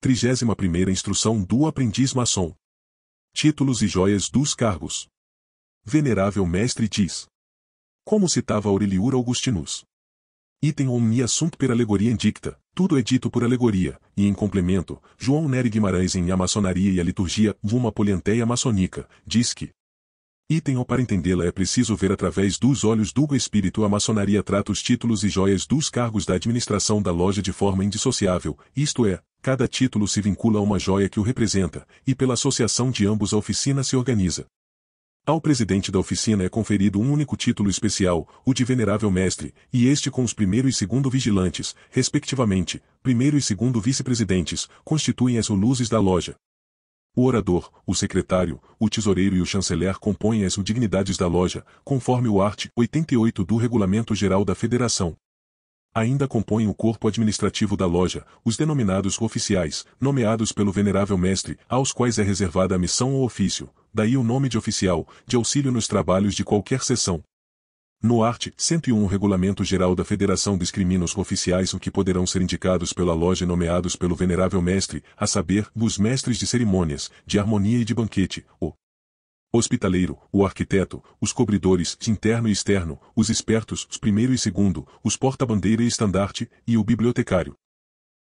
31 primeira Instrução do Aprendiz Maçom. Títulos e joias dos cargos. Venerável Mestre diz. Como citava Aureliur Augustinus. Item omnia assunto per alegoria indicta, tudo é dito por alegoria, e em complemento, João Nery Guimarães em A Maçonaria e a Liturgia, uma polianteia maçônica, diz que Item ou para entendê-la é preciso ver através dos olhos do espírito a maçonaria trata os títulos e joias dos cargos da administração da loja de forma indissociável, isto é, Cada título se vincula a uma joia que o representa, e pela associação de ambos a oficina se organiza. Ao presidente da oficina é conferido um único título especial, o de Venerável Mestre, e este com os primeiro e segundo vigilantes, respectivamente, primeiro e segundo vice-presidentes, constituem as luzes da loja. O orador, o secretário, o tesoureiro e o chanceler compõem as dignidades da loja, conforme o art. 88 do Regulamento Geral da Federação ainda compõem o corpo administrativo da loja, os denominados oficiais, nomeados pelo venerável mestre, aos quais é reservada a missão ou ofício, daí o nome de oficial, de auxílio nos trabalhos de qualquer seção. No art. 101 Regulamento Geral da Federação discrimina os oficiais o que poderão ser indicados pela loja e nomeados pelo venerável mestre, a saber, os mestres de cerimônias, de harmonia e de banquete, o hospitaleiro, o arquiteto, os cobridores, interno e externo, os espertos, os primeiro e segundo, os porta-bandeira e estandarte, e o bibliotecário.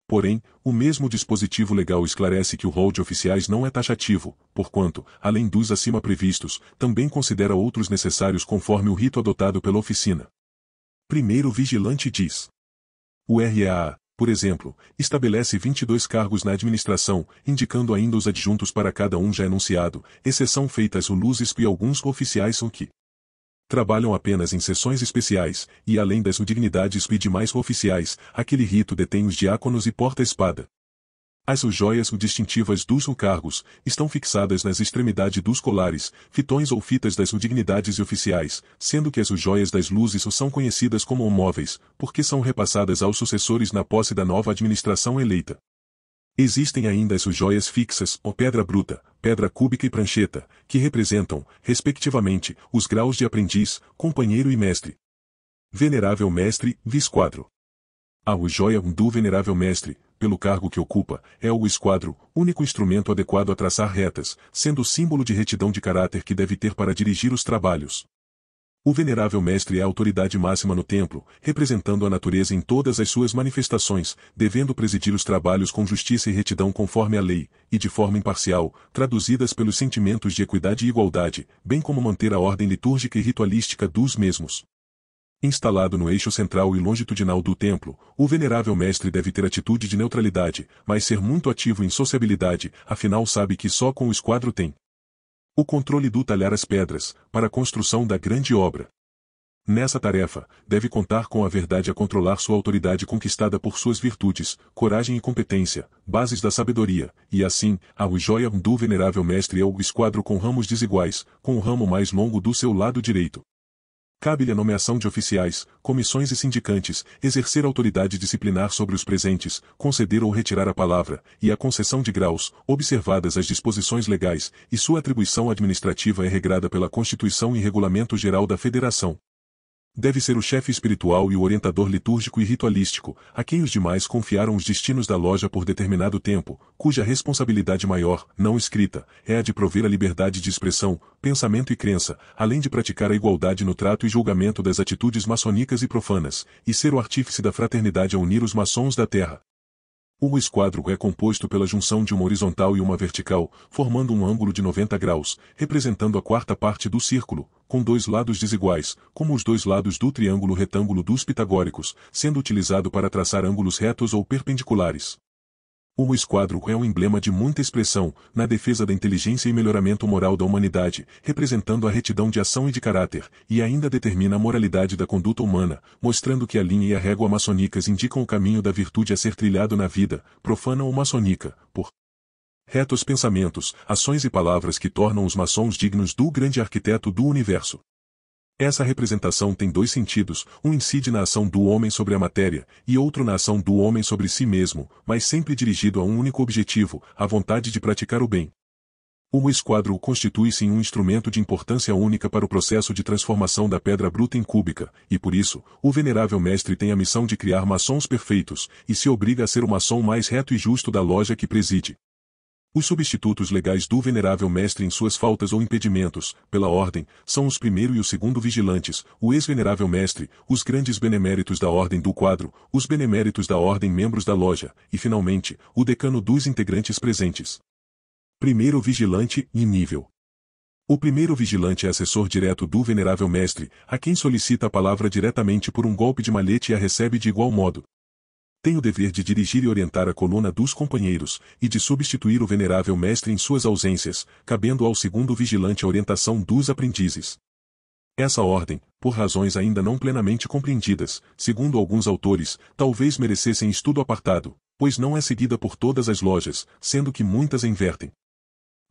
Porém, o mesmo dispositivo legal esclarece que o rol de oficiais não é taxativo, porquanto, além dos acima previstos, também considera outros necessários conforme o rito adotado pela oficina. Primeiro vigilante diz. O RAA, por exemplo, estabelece 22 cargos na administração, indicando ainda os adjuntos para cada um já enunciado, exceção feitas o Luzisco e alguns oficiais são que trabalham apenas em sessões especiais, e além das dignidades e demais oficiais, aquele rito detém os diáconos e porta-espada. As joias distintivas dos cargos estão fixadas nas extremidades dos colares, fitões ou fitas das dignidades oficiais, sendo que as joias das luzes são conhecidas como móveis, porque são repassadas aos sucessores na posse da nova administração eleita. Existem ainda as joias fixas, ou pedra bruta, pedra cúbica e prancheta, que representam, respectivamente, os graus de aprendiz, companheiro e mestre. Venerável Mestre, Vis 4. A joia do Venerável Mestre, pelo cargo que ocupa, é o esquadro, único instrumento adequado a traçar retas, sendo símbolo de retidão de caráter que deve ter para dirigir os trabalhos. O venerável mestre é a autoridade máxima no templo, representando a natureza em todas as suas manifestações, devendo presidir os trabalhos com justiça e retidão conforme a lei, e de forma imparcial, traduzidas pelos sentimentos de equidade e igualdade, bem como manter a ordem litúrgica e ritualística dos mesmos. Instalado no eixo central e longitudinal do templo, o venerável mestre deve ter atitude de neutralidade, mas ser muito ativo em sociabilidade, afinal sabe que só com o esquadro tem o controle do talhar as pedras, para a construção da grande obra. Nessa tarefa, deve contar com a verdade a controlar sua autoridade conquistada por suas virtudes, coragem e competência, bases da sabedoria, e assim, a joia do venerável mestre é o esquadro com ramos desiguais, com o ramo mais longo do seu lado direito. Cabe-lhe a nomeação de oficiais, comissões e sindicantes, exercer autoridade disciplinar sobre os presentes, conceder ou retirar a palavra, e a concessão de graus, observadas as disposições legais, e sua atribuição administrativa é regrada pela Constituição e Regulamento Geral da Federação. Deve ser o chefe espiritual e o orientador litúrgico e ritualístico, a quem os demais confiaram os destinos da loja por determinado tempo, cuja responsabilidade maior, não escrita, é a de prover a liberdade de expressão, pensamento e crença, além de praticar a igualdade no trato e julgamento das atitudes maçônicas e profanas, e ser o artífice da fraternidade a unir os maçons da terra, o esquadro é composto pela junção de uma horizontal e uma vertical, formando um ângulo de 90 graus, representando a quarta parte do círculo, com dois lados desiguais, como os dois lados do triângulo retângulo dos pitagóricos, sendo utilizado para traçar ângulos retos ou perpendiculares. O esquadro é um emblema de muita expressão, na defesa da inteligência e melhoramento moral da humanidade, representando a retidão de ação e de caráter, e ainda determina a moralidade da conduta humana, mostrando que a linha e a régua maçônicas indicam o caminho da virtude a ser trilhado na vida, profana ou maçônica, por retos pensamentos, ações e palavras que tornam os maçons dignos do grande arquiteto do universo. Essa representação tem dois sentidos, um incide na ação do homem sobre a matéria, e outro na ação do homem sobre si mesmo, mas sempre dirigido a um único objetivo, a vontade de praticar o bem. O esquadro constitui-se em um instrumento de importância única para o processo de transformação da pedra bruta em cúbica, e por isso, o venerável mestre tem a missão de criar maçons perfeitos, e se obriga a ser o maçom mais reto e justo da loja que preside. Os substitutos legais do venerável mestre em suas faltas ou impedimentos, pela ordem, são os primeiro e o segundo vigilantes, o ex-venerável mestre, os grandes beneméritos da ordem do quadro, os beneméritos da ordem membros da loja, e finalmente, o decano dos integrantes presentes. Primeiro vigilante e nível. O primeiro vigilante é assessor direto do venerável mestre, a quem solicita a palavra diretamente por um golpe de malhete e a recebe de igual modo, tem o dever de dirigir e orientar a coluna dos companheiros, e de substituir o venerável mestre em suas ausências, cabendo ao segundo vigilante a orientação dos aprendizes. Essa ordem, por razões ainda não plenamente compreendidas, segundo alguns autores, talvez merecessem estudo apartado, pois não é seguida por todas as lojas, sendo que muitas a invertem.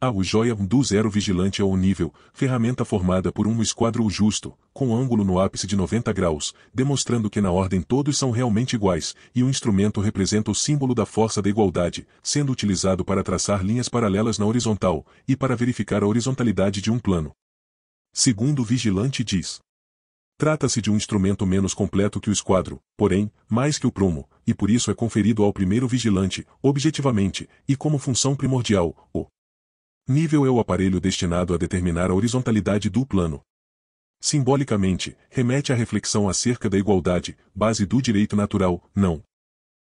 A ah, Ujoia do Zero Vigilante é o nível, ferramenta formada por um esquadro justo, com ângulo no ápice de 90 graus, demonstrando que na ordem todos são realmente iguais, e o instrumento representa o símbolo da força da igualdade, sendo utilizado para traçar linhas paralelas na horizontal, e para verificar a horizontalidade de um plano. Segundo o vigilante diz. Trata-se de um instrumento menos completo que o esquadro, porém, mais que o prumo, e por isso é conferido ao primeiro vigilante, objetivamente, e como função primordial, o Nível é o aparelho destinado a determinar a horizontalidade do plano. Simbolicamente, remete à reflexão acerca da igualdade, base do direito natural, não.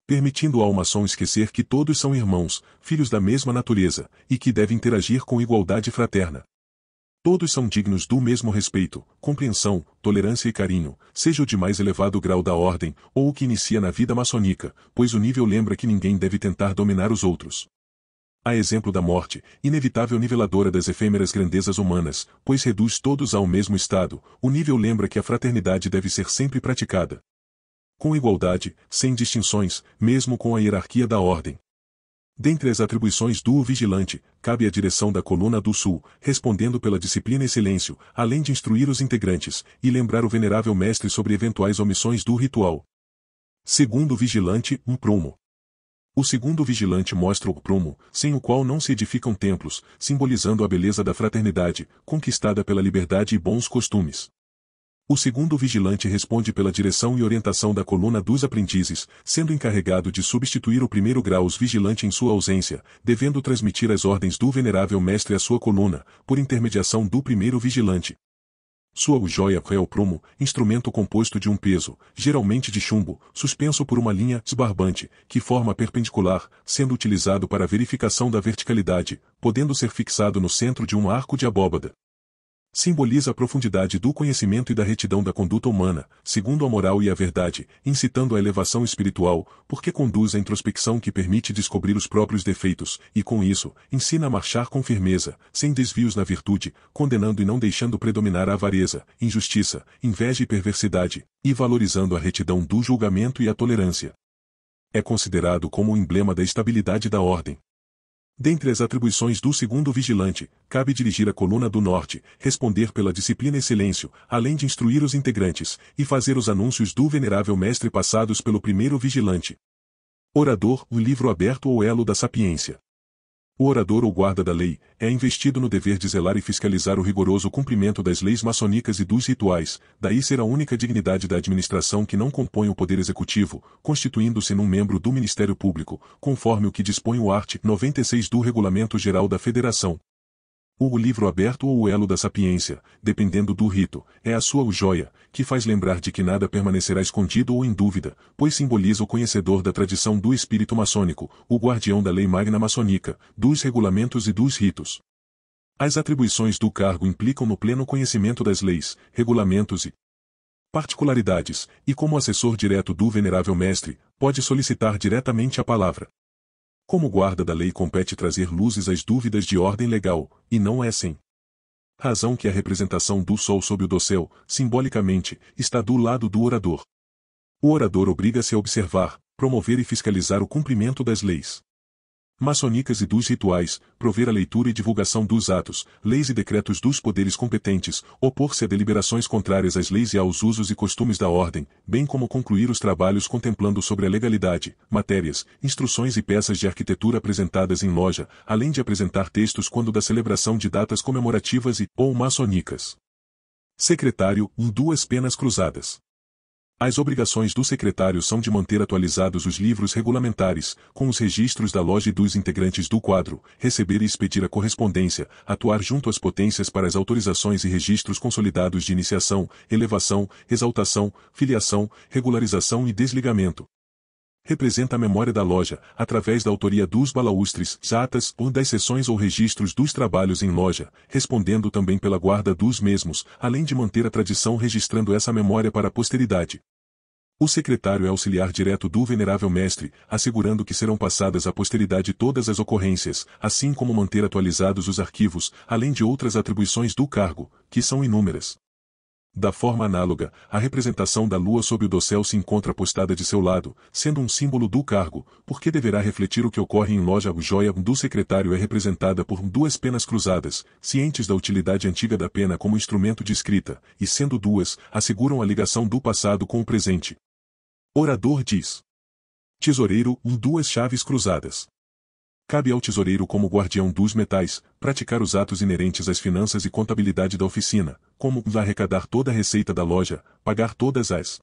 Permitindo ao maçom esquecer que todos são irmãos, filhos da mesma natureza, e que devem interagir com igualdade fraterna. Todos são dignos do mesmo respeito, compreensão, tolerância e carinho, seja o de mais elevado grau da ordem, ou o que inicia na vida maçônica, pois o nível lembra que ninguém deve tentar dominar os outros a exemplo da morte, inevitável niveladora das efêmeras grandezas humanas, pois reduz todos ao mesmo estado, o nível lembra que a fraternidade deve ser sempre praticada. Com igualdade, sem distinções, mesmo com a hierarquia da ordem. Dentre as atribuições do vigilante, cabe a direção da coluna do Sul, respondendo pela disciplina e silêncio, além de instruir os integrantes, e lembrar o venerável mestre sobre eventuais omissões do ritual. Segundo o vigilante, um prumo. O segundo vigilante mostra o prumo, sem o qual não se edificam templos, simbolizando a beleza da fraternidade, conquistada pela liberdade e bons costumes. O segundo vigilante responde pela direção e orientação da coluna dos aprendizes, sendo encarregado de substituir o primeiro grau os vigilante em sua ausência, devendo transmitir as ordens do venerável mestre à sua coluna, por intermediação do primeiro vigilante. Sua joia é o prumo, instrumento composto de um peso, geralmente de chumbo, suspenso por uma linha esbarbante, que forma perpendicular, sendo utilizado para verificação da verticalidade, podendo ser fixado no centro de um arco de abóbada simboliza a profundidade do conhecimento e da retidão da conduta humana, segundo a moral e a verdade, incitando a elevação espiritual, porque conduz à introspecção que permite descobrir os próprios defeitos, e com isso, ensina a marchar com firmeza, sem desvios na virtude, condenando e não deixando predominar a avareza, injustiça, inveja e perversidade, e valorizando a retidão do julgamento e a tolerância. É considerado como o emblema da estabilidade da ordem, Dentre as atribuições do segundo vigilante, cabe dirigir a coluna do norte, responder pela disciplina e silêncio, além de instruir os integrantes, e fazer os anúncios do venerável mestre passados pelo primeiro vigilante. Orador, o livro aberto ou elo da sapiência. O orador ou guarda da lei é investido no dever de zelar e fiscalizar o rigoroso cumprimento das leis maçônicas e dos rituais, daí ser a única dignidade da administração que não compõe o poder executivo, constituindo-se num membro do Ministério Público, conforme o que dispõe o art. 96 do Regulamento Geral da Federação, ou o livro aberto ou o elo da sapiência, dependendo do rito, é a sua o joia, que faz lembrar de que nada permanecerá escondido ou em dúvida, pois simboliza o conhecedor da tradição do espírito maçônico, o guardião da lei magna maçônica, dos regulamentos e dos ritos. As atribuições do cargo implicam no pleno conhecimento das leis, regulamentos e particularidades, e como assessor direto do venerável mestre, pode solicitar diretamente a palavra. Como guarda da lei compete trazer luzes às dúvidas de ordem legal, e não é sem assim. razão que a representação do sol sob o dossel, simbolicamente, está do lado do orador. O orador obriga-se a observar, promover e fiscalizar o cumprimento das leis maçônicas e dos rituais, prover a leitura e divulgação dos atos, leis e decretos dos poderes competentes, opor-se a deliberações contrárias às leis e aos usos e costumes da ordem, bem como concluir os trabalhos contemplando sobre a legalidade, matérias, instruções e peças de arquitetura apresentadas em loja, além de apresentar textos quando da celebração de datas comemorativas e ou maçônicas. Secretário, em duas penas cruzadas. As obrigações do secretário são de manter atualizados os livros regulamentares, com os registros da loja e dos integrantes do quadro, receber e expedir a correspondência, atuar junto às potências para as autorizações e registros consolidados de iniciação, elevação, exaltação, filiação, regularização e desligamento, representa a memória da loja, através da autoria dos balaustres, atas ou das sessões ou registros dos trabalhos em loja, respondendo também pela guarda dos mesmos, além de manter a tradição registrando essa memória para a posteridade. O secretário é auxiliar direto do venerável mestre, assegurando que serão passadas à posteridade todas as ocorrências, assim como manter atualizados os arquivos, além de outras atribuições do cargo, que são inúmeras. Da forma análoga, a representação da lua sob o dossel se encontra postada de seu lado, sendo um símbolo do cargo, porque deverá refletir o que ocorre em loja joia do secretário é representada por duas penas cruzadas, cientes da utilidade antiga da pena como instrumento de escrita, e sendo duas, asseguram a ligação do passado com o presente. Orador diz. Tesoureiro, um duas chaves cruzadas. Cabe ao tesoureiro como guardião dos metais, praticar os atos inerentes às finanças e contabilidade da oficina, como arrecadar toda a receita da loja, pagar todas as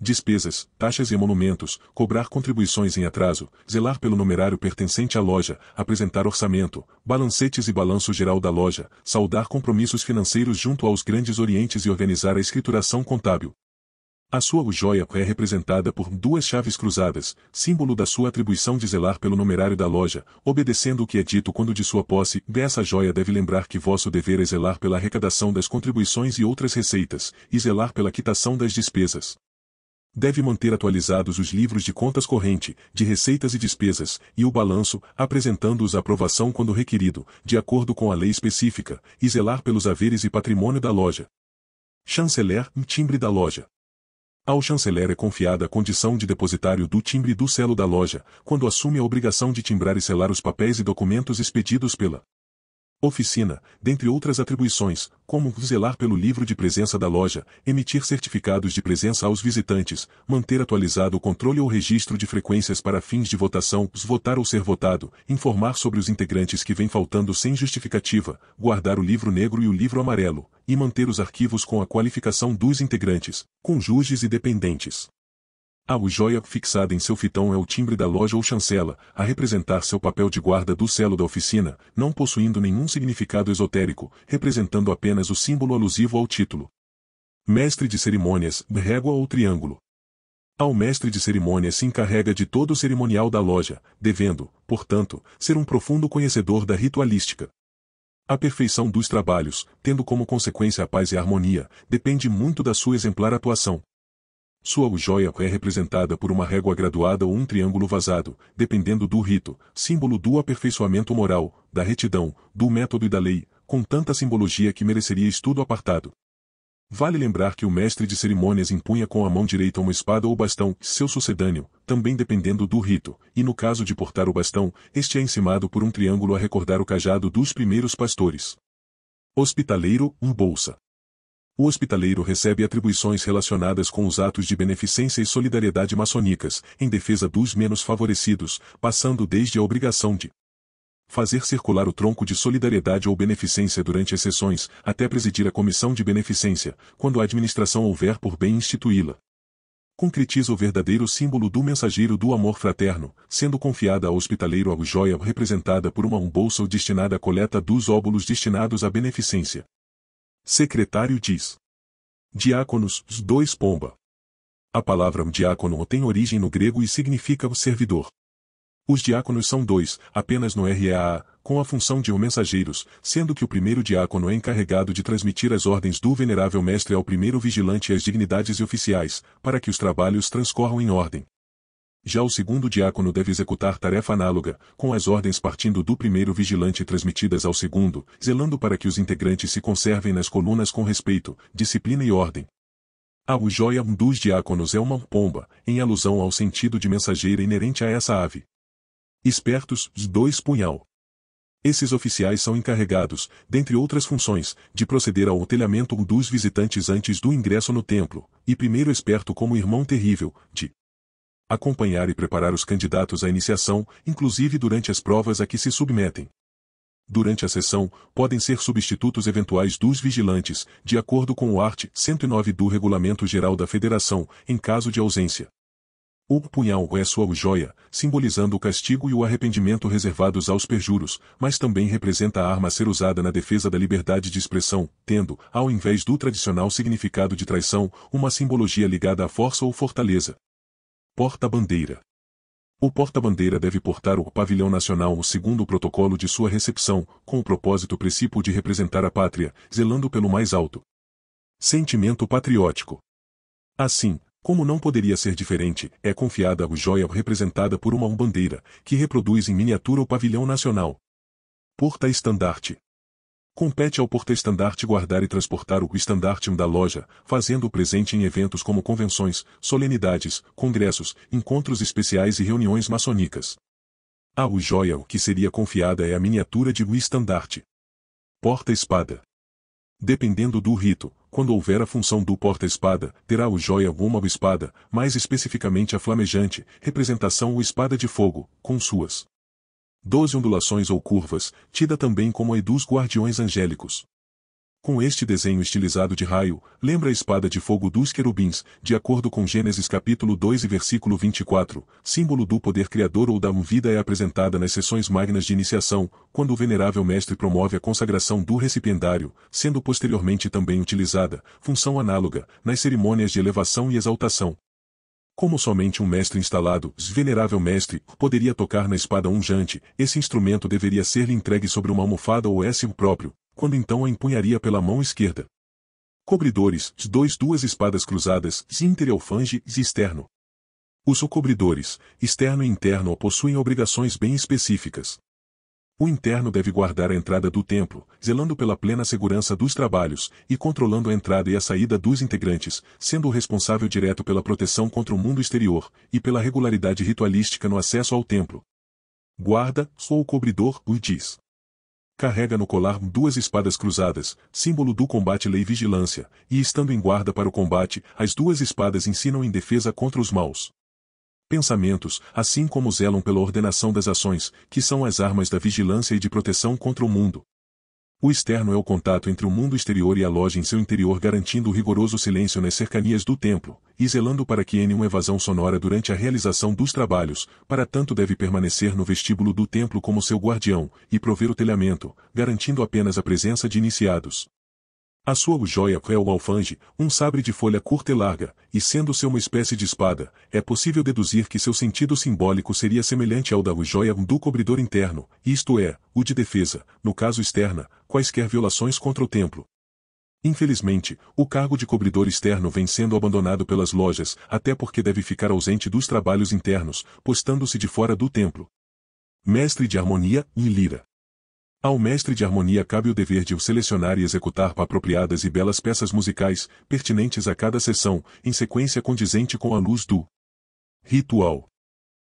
despesas, taxas e monumentos, cobrar contribuições em atraso, zelar pelo numerário pertencente à loja, apresentar orçamento, balancetes e balanço geral da loja, saudar compromissos financeiros junto aos grandes orientes e organizar a escrituração contábil. A sua joia é representada por duas chaves cruzadas, símbolo da sua atribuição de zelar pelo numerário da loja, obedecendo o que é dito quando de sua posse, dessa joia deve lembrar que vosso dever é zelar pela arrecadação das contribuições e outras receitas, e zelar pela quitação das despesas. Deve manter atualizados os livros de contas corrente, de receitas e despesas, e o balanço, apresentando-os à aprovação quando requerido, de acordo com a lei específica, e zelar pelos haveres e patrimônio da loja. Chanceler, timbre da loja. Ao chanceler é confiada a condição de depositário do timbre do selo da loja, quando assume a obrigação de timbrar e selar os papéis e documentos expedidos pela Oficina, dentre outras atribuições, como zelar pelo livro de presença da loja, emitir certificados de presença aos visitantes, manter atualizado o controle ou registro de frequências para fins de votação, votar ou ser votado, informar sobre os integrantes que vêm faltando sem justificativa, guardar o livro negro e o livro amarelo, e manter os arquivos com a qualificação dos integrantes, cônjuges e dependentes. A ah, joia fixada em seu fitão é o timbre da loja ou chancela, a representar seu papel de guarda do selo da oficina, não possuindo nenhum significado esotérico, representando apenas o símbolo alusivo ao título. Mestre de cerimônias, régua ou triângulo. Ao mestre de cerimônias se encarrega de todo o cerimonial da loja, devendo, portanto, ser um profundo conhecedor da ritualística. A perfeição dos trabalhos, tendo como consequência a paz e a harmonia, depende muito da sua exemplar atuação. Sua ujoia é representada por uma régua graduada ou um triângulo vazado, dependendo do rito, símbolo do aperfeiçoamento moral, da retidão, do método e da lei, com tanta simbologia que mereceria estudo apartado. Vale lembrar que o mestre de cerimônias impunha com a mão direita uma espada ou bastão, seu sucedâneo, também dependendo do rito, e no caso de portar o bastão, este é encimado por um triângulo a recordar o cajado dos primeiros pastores. Hospitaleiro, um bolsa. O hospitaleiro recebe atribuições relacionadas com os atos de beneficência e solidariedade maçônicas, em defesa dos menos favorecidos, passando desde a obrigação de fazer circular o tronco de solidariedade ou beneficência durante as sessões, até presidir a comissão de beneficência, quando a administração houver por bem instituí-la. Concretiza o verdadeiro símbolo do mensageiro do amor fraterno, sendo confiada ao hospitaleiro a joia representada por uma um ou destinada à coleta dos óbulos destinados à beneficência. Secretário diz. Diáconos, dois pomba. A palavra diácono tem origem no grego e significa o servidor. Os diáconos são dois, apenas no RAA, com a função de um mensageiros, sendo que o primeiro diácono é encarregado de transmitir as ordens do venerável mestre ao primeiro vigilante e as dignidades e oficiais, para que os trabalhos transcorram em ordem. Já o segundo diácono deve executar tarefa análoga, com as ordens partindo do primeiro vigilante transmitidas ao segundo, zelando para que os integrantes se conservem nas colunas com respeito, disciplina e ordem. A ujoia dos diáconos é uma pomba, em alusão ao sentido de mensageira inerente a essa ave. Espertos, dois punhal. Esses oficiais são encarregados, dentre outras funções, de proceder ao telhamento dos visitantes antes do ingresso no templo, e primeiro esperto como irmão terrível, de acompanhar e preparar os candidatos à iniciação, inclusive durante as provas a que se submetem. Durante a sessão, podem ser substitutos eventuais dos vigilantes, de acordo com o art. 109 do Regulamento Geral da Federação, em caso de ausência. O punhal é sua joia, simbolizando o castigo e o arrependimento reservados aos perjuros, mas também representa a arma a ser usada na defesa da liberdade de expressão, tendo, ao invés do tradicional significado de traição, uma simbologia ligada à força ou fortaleza. Porta-bandeira. O porta-bandeira deve portar o pavilhão nacional segundo protocolo de sua recepção, com o propósito princípio de representar a pátria, zelando pelo mais alto. Sentimento patriótico. Assim, como não poderia ser diferente, é confiada a joia representada por uma bandeira, que reproduz em miniatura o pavilhão nacional. Porta-estandarte. Compete ao porta-estandarte guardar e transportar o estandarte da loja, fazendo-o presente em eventos como convenções, solenidades, congressos, encontros especiais e reuniões maçônicas. A o joia que seria confiada é a miniatura de o estandarte. Porta-espada. Dependendo do rito, quando houver a função do porta-espada, terá o joia uma espada, mais especificamente a flamejante, representação ou espada de fogo, com suas doze ondulações ou curvas, tida também como a Edus Guardiões Angélicos. Com este desenho estilizado de raio, lembra a espada de fogo dos querubins, de acordo com Gênesis capítulo 2 e versículo 24, símbolo do poder criador ou da vida é apresentada nas sessões magnas de iniciação, quando o venerável mestre promove a consagração do recipiendário, sendo posteriormente também utilizada, função análoga, nas cerimônias de elevação e exaltação. Como somente um mestre instalado, venerável mestre, poderia tocar na espada unjante, esse instrumento deveria ser-lhe entregue sobre uma almofada ou esse seu próprio, quando então a empunharia pela mão esquerda. Cobridores, dois duas espadas cruzadas, inter e alfange, externo. Os cobridores, externo e interno possuem obrigações bem específicas. O interno deve guardar a entrada do templo, zelando pela plena segurança dos trabalhos e controlando a entrada e a saída dos integrantes, sendo o responsável direto pela proteção contra o mundo exterior e pela regularidade ritualística no acesso ao templo. Guarda, sou o cobridor, o diz. Carrega no colar duas espadas cruzadas, símbolo do combate lei vigilância, e estando em guarda para o combate, as duas espadas ensinam em defesa contra os maus pensamentos, assim como zelam pela ordenação das ações, que são as armas da vigilância e de proteção contra o mundo. O externo é o contato entre o mundo exterior e a loja em seu interior garantindo o rigoroso silêncio nas cercanias do templo, e zelando para que nenhuma evasão sonora durante a realização dos trabalhos, para tanto deve permanecer no vestíbulo do templo como seu guardião, e prover o telhamento, garantindo apenas a presença de iniciados. A sua joia é o alfange, um sabre de folha curta e larga, e sendo-se uma espécie de espada, é possível deduzir que seu sentido simbólico seria semelhante ao da joia do cobridor interno, isto é, o de defesa, no caso externa, quaisquer violações contra o templo. Infelizmente, o cargo de cobridor externo vem sendo abandonado pelas lojas, até porque deve ficar ausente dos trabalhos internos, postando-se de fora do templo. Mestre de harmonia e lira. Ao mestre de harmonia cabe o dever de o selecionar e executar apropriadas e belas peças musicais, pertinentes a cada sessão, em sequência condizente com a luz do ritual.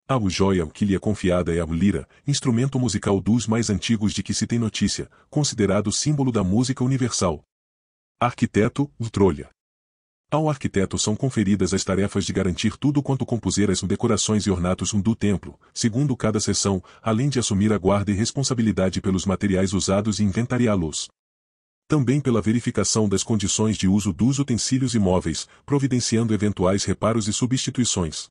A joia que lhe é confiada é a lira, instrumento musical dos mais antigos de que se tem notícia, considerado símbolo da música universal. Arquiteto, Trolha. Ao arquiteto são conferidas as tarefas de garantir tudo quanto compuser as decorações e ornatos do templo, segundo cada seção, além de assumir a guarda e responsabilidade pelos materiais usados e inventariá-los. Também pela verificação das condições de uso dos utensílios e móveis, providenciando eventuais reparos e substituições.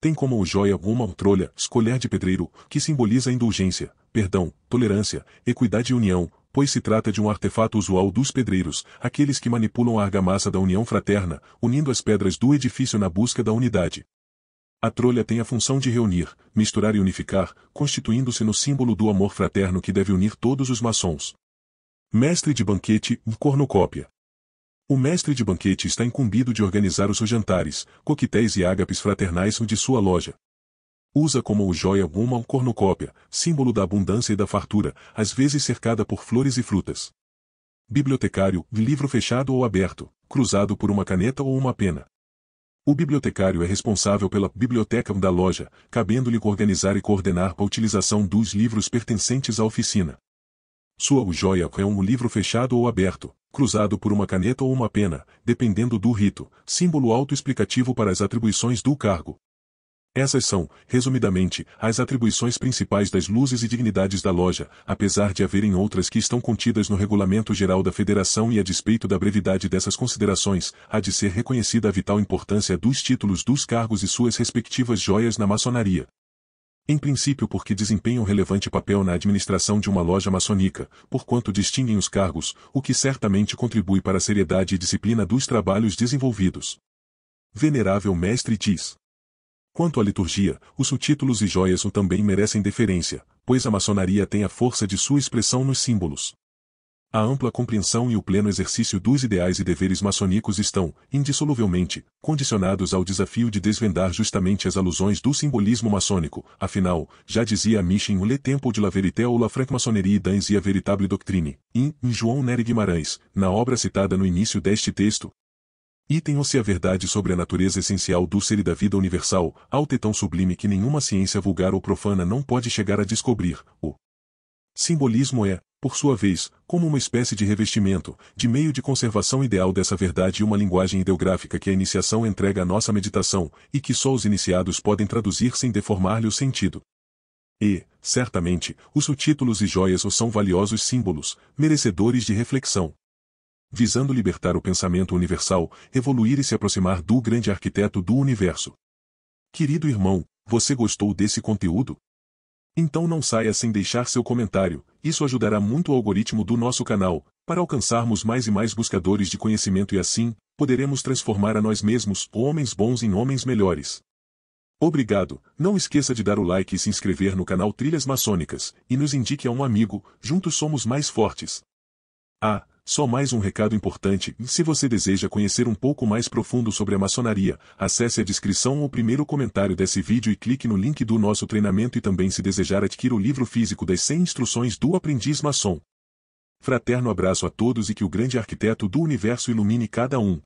Tem como o joia uma trolha, escolher de pedreiro, que simboliza indulgência, perdão, tolerância, equidade e união, pois se trata de um artefato usual dos pedreiros, aqueles que manipulam a argamassa da união fraterna, unindo as pedras do edifício na busca da unidade. A trolha tem a função de reunir, misturar e unificar, constituindo-se no símbolo do amor fraterno que deve unir todos os maçons. Mestre de banquete, cornucópia. O mestre de banquete está incumbido de organizar os jantares, coquetéis e ágapes fraternais de sua loja. Usa como joia alguma cornucópia, símbolo da abundância e da fartura, às vezes cercada por flores e frutas. Bibliotecário, livro fechado ou aberto, cruzado por uma caneta ou uma pena. O bibliotecário é responsável pela biblioteca da loja, cabendo-lhe organizar e coordenar a utilização dos livros pertencentes à oficina. Sua joia é um livro fechado ou aberto, cruzado por uma caneta ou uma pena, dependendo do rito, símbolo autoexplicativo para as atribuições do cargo, essas são, resumidamente, as atribuições principais das luzes e dignidades da loja, apesar de haverem outras que estão contidas no Regulamento Geral da Federação e a despeito da brevidade dessas considerações, há de ser reconhecida a vital importância dos títulos dos cargos e suas respectivas joias na maçonaria. Em princípio porque desempenham relevante papel na administração de uma loja maçônica, porquanto distinguem os cargos, o que certamente contribui para a seriedade e disciplina dos trabalhos desenvolvidos. Venerável Mestre diz. Quanto à liturgia, os subtítulos e joias o também merecem deferência, pois a maçonaria tem a força de sua expressão nos símbolos. A ampla compreensão e o pleno exercício dos ideais e deveres maçônicos estão, indissoluvelmente, condicionados ao desafio de desvendar justamente as alusões do simbolismo maçônico, afinal, já dizia a Michin o Le Tempo de la Verité ou la franc-maçonnerie dans a doctrine, em João Nery Guimarães, na obra citada no início deste texto, Item-se a verdade sobre a natureza essencial do ser e da vida universal, alta e tão sublime que nenhuma ciência vulgar ou profana não pode chegar a descobrir. O simbolismo é, por sua vez, como uma espécie de revestimento, de meio de conservação ideal dessa verdade e uma linguagem ideográfica que a iniciação entrega à nossa meditação, e que só os iniciados podem traduzir sem deformar-lhe o sentido. E, certamente, os subtítulos e joias ou são valiosos símbolos, merecedores de reflexão visando libertar o pensamento universal, evoluir e se aproximar do grande arquiteto do universo. Querido irmão, você gostou desse conteúdo? Então não saia sem deixar seu comentário, isso ajudará muito o algoritmo do nosso canal, para alcançarmos mais e mais buscadores de conhecimento e assim, poderemos transformar a nós mesmos, homens bons em homens melhores. Obrigado, não esqueça de dar o like e se inscrever no canal Trilhas Maçônicas, e nos indique a um amigo, juntos somos mais fortes. Ah, só mais um recado importante, se você deseja conhecer um pouco mais profundo sobre a maçonaria, acesse a descrição ou primeiro comentário desse vídeo e clique no link do nosso treinamento e também se desejar adquira o livro físico das 100 instruções do aprendiz maçom. Fraterno abraço a todos e que o grande arquiteto do universo ilumine cada um.